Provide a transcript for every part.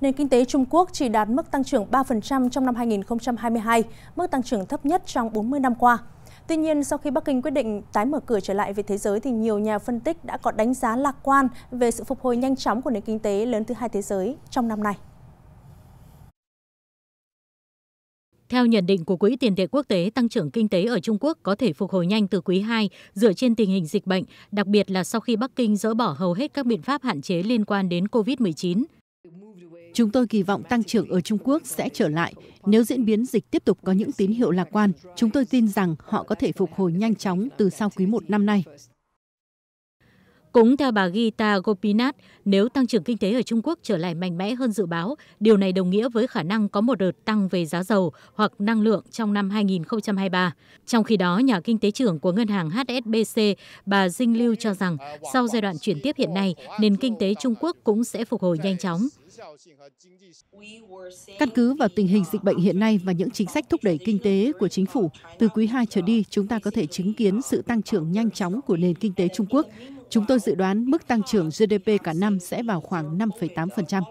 nền kinh tế Trung Quốc chỉ đạt mức tăng trưởng 3% trong năm 2022, mức tăng trưởng thấp nhất trong 40 năm qua. Tuy nhiên, sau khi Bắc Kinh quyết định tái mở cửa trở lại về thế giới thì nhiều nhà phân tích đã có đánh giá lạc quan về sự phục hồi nhanh chóng của nền kinh tế lớn thứ hai thế giới trong năm nay. Theo nhận định của Quỹ tiền tệ quốc tế, tăng trưởng kinh tế ở Trung Quốc có thể phục hồi nhanh từ quý 2 dựa trên tình hình dịch bệnh, đặc biệt là sau khi Bắc Kinh dỡ bỏ hầu hết các biện pháp hạn chế liên quan đến COVID-19. Chúng tôi kỳ vọng tăng trưởng ở Trung Quốc sẽ trở lại. Nếu diễn biến dịch tiếp tục có những tín hiệu lạc quan, chúng tôi tin rằng họ có thể phục hồi nhanh chóng từ sau quý một năm nay. Cũng theo bà Gita Gopinath, nếu tăng trưởng kinh tế ở Trung Quốc trở lại mạnh mẽ hơn dự báo, điều này đồng nghĩa với khả năng có một đợt tăng về giá dầu hoặc năng lượng trong năm 2023. Trong khi đó, nhà kinh tế trưởng của ngân hàng HSBC, bà Dinh Lưu cho rằng sau giai đoạn chuyển tiếp hiện nay, nền kinh tế Trung Quốc cũng sẽ phục hồi nhanh chóng. Căn cứ vào tình hình dịch bệnh hiện nay và những chính sách thúc đẩy kinh tế của chính phủ, từ quý 2 trở đi, chúng ta có thể chứng kiến sự tăng trưởng nhanh chóng của nền kinh tế Trung Quốc. Chúng tôi dự đoán mức tăng trưởng GDP cả năm sẽ vào khoảng 5,8%.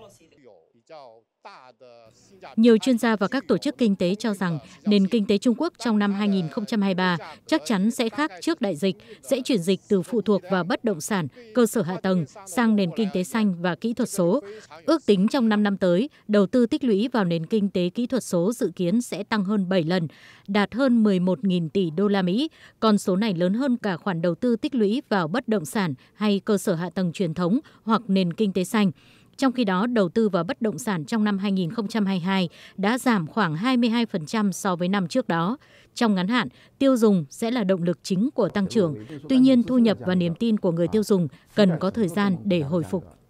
Nhiều chuyên gia và các tổ chức kinh tế cho rằng nền kinh tế Trung Quốc trong năm 2023 chắc chắn sẽ khác trước đại dịch, sẽ chuyển dịch từ phụ thuộc vào bất động sản, cơ sở hạ tầng sang nền kinh tế xanh và kỹ thuật số. Ước tính trong 5 năm tới, đầu tư tích lũy vào nền kinh tế kỹ thuật số dự kiến sẽ tăng hơn 7 lần, đạt hơn 11.000 tỷ đô la Mỹ. Con số này lớn hơn cả khoản đầu tư tích lũy vào bất động sản hay cơ sở hạ tầng truyền thống hoặc nền kinh tế xanh. Trong khi đó, đầu tư vào bất động sản trong năm 2022 đã giảm khoảng 22% so với năm trước đó. Trong ngắn hạn, tiêu dùng sẽ là động lực chính của tăng trưởng. Tuy nhiên, thu nhập và niềm tin của người tiêu dùng cần có thời gian để hồi phục.